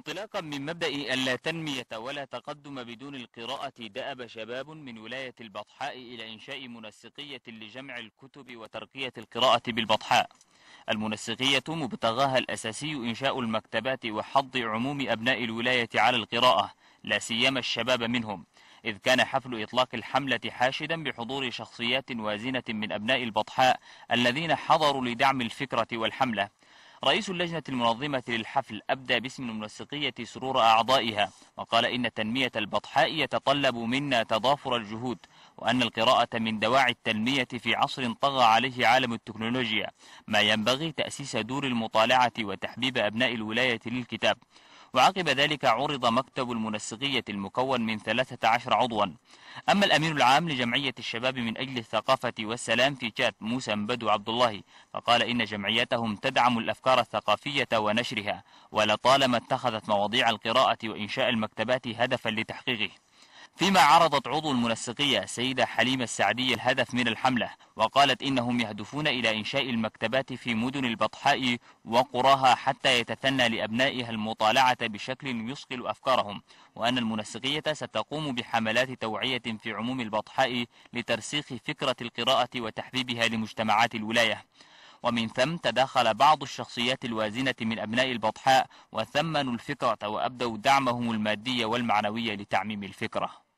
انطلاقا من مبدأ ألا تنمية ولا تقدم بدون القراءة دأب شباب من ولاية البطحاء إلى إنشاء منسقية لجمع الكتب وترقية القراءة بالبطحاء المنسقية مبتغاها الأساسي إنشاء المكتبات وحض عموم أبناء الولاية على القراءة لا سيما الشباب منهم إذ كان حفل إطلاق الحملة حاشدا بحضور شخصيات وازنة من أبناء البطحاء الذين حضروا لدعم الفكرة والحملة رئيس اللجنة المنظمة للحفل أبدى باسم المنسقية سرور أعضائها وقال إن تنمية البطحاء يتطلب منا تضافر الجهود وأن القراءة من دواعي التنمية في عصر طغى عليه عالم التكنولوجيا ما ينبغي تأسيس دور المطالعة وتحبيب أبناء الولاية للكتاب وعقب ذلك عرض مكتب المنسقية المكون من 13 عضوا أما الأمين العام لجمعية الشباب من أجل الثقافة والسلام في تشاد موسى مبدو عبد الله فقال إن جمعيتهم تدعم الأفكار الثقافية ونشرها ولطالما اتخذت مواضيع القراءة وإنشاء المكتبات هدفا لتحقيقه فيما عرضت عضو المنسقية سيدة حليمة السعدي الهدف من الحملة وقالت إنهم يهدفون إلى إنشاء المكتبات في مدن البطحاء وقراها حتى يتثنى لأبنائها المطالعة بشكل يصقل أفكارهم وأن المنسقية ستقوم بحملات توعية في عموم البطحاء لترسيخ فكرة القراءة وتحبيبها لمجتمعات الولاية ومن ثم تدخل بعض الشخصيات الوازنة من أبناء البطحاء وثمنوا الفكرة وأبدوا دعمهم المادي والمعنوي لتعميم الفكرة